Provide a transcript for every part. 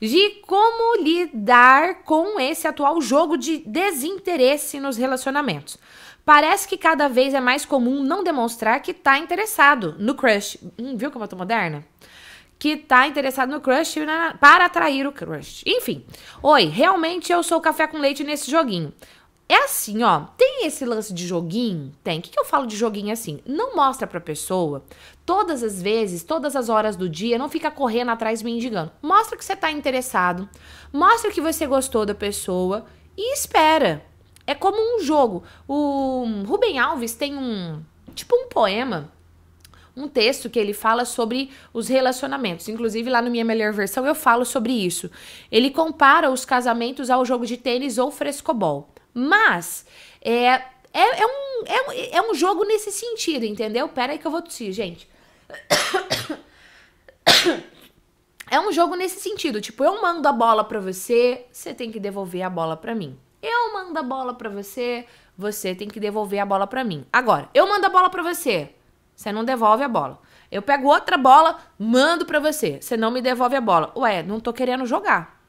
de como lidar com esse atual jogo de desinteresse nos relacionamentos. Parece que cada vez é mais comum não demonstrar que tá interessado no crush. Hum, viu como eu tô moderna? que tá interessado no crush para atrair o crush. Enfim. Oi, realmente eu sou café com leite nesse joguinho. É assim, ó, tem esse lance de joguinho? Tem. O que, que eu falo de joguinho assim? Não mostra pra pessoa todas as vezes, todas as horas do dia, não fica correndo atrás me mendigando. Mostra que você tá interessado, mostra que você gostou da pessoa e espera. É como um jogo. O Rubem Alves tem um, tipo um poema um texto que ele fala sobre os relacionamentos. Inclusive, lá no Minha Melhor Versão eu falo sobre isso. Ele compara os casamentos ao jogo de tênis ou frescobol. Mas é, é, é, um, é, é um jogo nesse sentido, entendeu? Pera aí que eu vou tossir, gente. É um jogo nesse sentido, tipo, eu mando a bola para você, você tem que devolver a bola para mim. Eu mando a bola para você, você tem que devolver a bola para mim. Agora, eu mando a bola para você, você não devolve a bola. Eu pego outra bola, mando para você, você não me devolve a bola. Ué, não tô querendo jogar.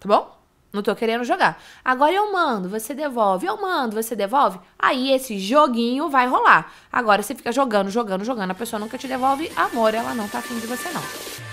Tá bom? Não tô querendo jogar. Agora eu mando, você devolve. Eu mando, você devolve. Aí esse joguinho vai rolar. Agora você fica jogando, jogando, jogando. A pessoa nunca te devolve amor, ela não tá afim de você, não.